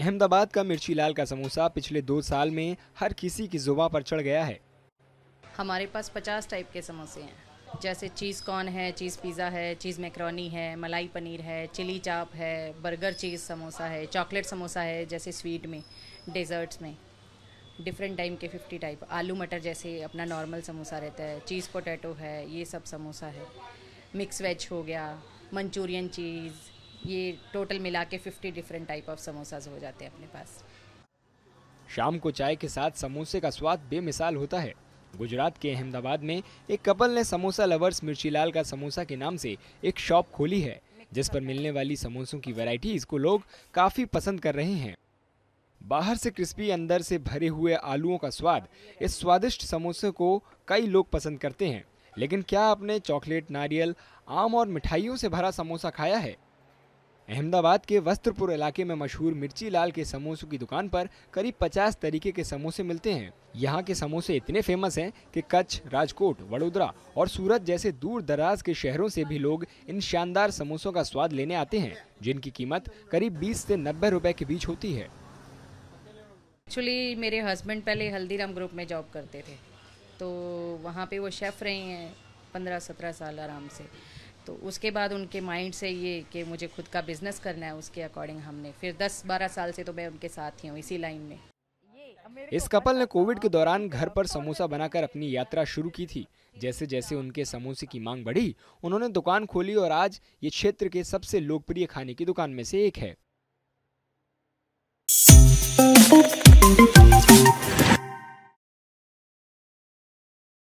अहमदाबाद का मिर्ची लाल का समोसा पिछले दो साल में हर किसी की जुबा पर चढ़ गया है हमारे पास पचास टाइप के समोसे हैं जैसे चीज़ कॉर्न है चीज़ पिज़्ज़ा है चीज़ मैक्रोनी है मलाई पनीर है चिली चाप है बर्गर चीज़ समोसा है चॉकलेट समोसा है जैसे स्वीट में डेजर्ट्स में डिफरेंट टाइम के फिफ्टी टाइप आलू मटर जैसे अपना नॉर्मल समोसा रहता है चीज़ पोटैटो है ये सब समोसा है मिक्स वेज हो गया मंचूरियन चीज़ ये टोटल मिला के fifty different type of samosas हो जाते हैं अपने पास शाम को चाय के साथ समोसे का स्वाद बेमिसाल होता है गुजरात के अहमदाबाद में एक कपल ने समोसा लवर्स मिर्चीलाल का समोसा के नाम से एक शॉप खोली है जिस पर मिलने वाली समोसों की वैरायटीज को लोग काफ़ी पसंद कर रहे हैं बाहर से क्रिस्पी अंदर से भरे हुए आलूओं का स्वाद इस स्वादिष्ट समोसे को कई लोग पसंद करते हैं लेकिन क्या आपने चॉकलेट नारियल आम और मिठाइयों से भरा समोसा खाया है अहमदाबाद के वस्त्रपुर इलाके में मशहूर मिर्ची लाल के समोसों की दुकान पर करीब 50 तरीके के समोसे मिलते हैं यहाँ के समोसे इतने फेमस हैं कि कच्छ राजकोट वडोदरा और सूरत जैसे दूर दराज के शहरों से भी लोग इन शानदार समोसों का स्वाद लेने आते हैं जिनकी कीमत करीब बीस से नब्बे रुपए के बीच होती है एक्चुअली मेरे हस्बैंड पहले हल्दीराम ग्रुप में जॉब करते थे तो वहाँ पे वो शेफ़ रहे हैं पंद्रह सत्रह साल आराम से तो उसके बाद उनके माइंड से ये कि मुझे खुद का बिजनेस करना है उसके अकॉर्डिंग हमने फिर 10-12 साल से तो मैं उनके साथ ही हूँ इसी लाइन में इस कपल ने कोविड के दौरान घर पर समोसा बनाकर अपनी यात्रा शुरू की थी जैसे जैसे उनके समोसे की मांग बढ़ी उन्होंने दुकान खोली और आज ये क्षेत्र के सबसे लोकप्रिय खाने की दुकान में से एक है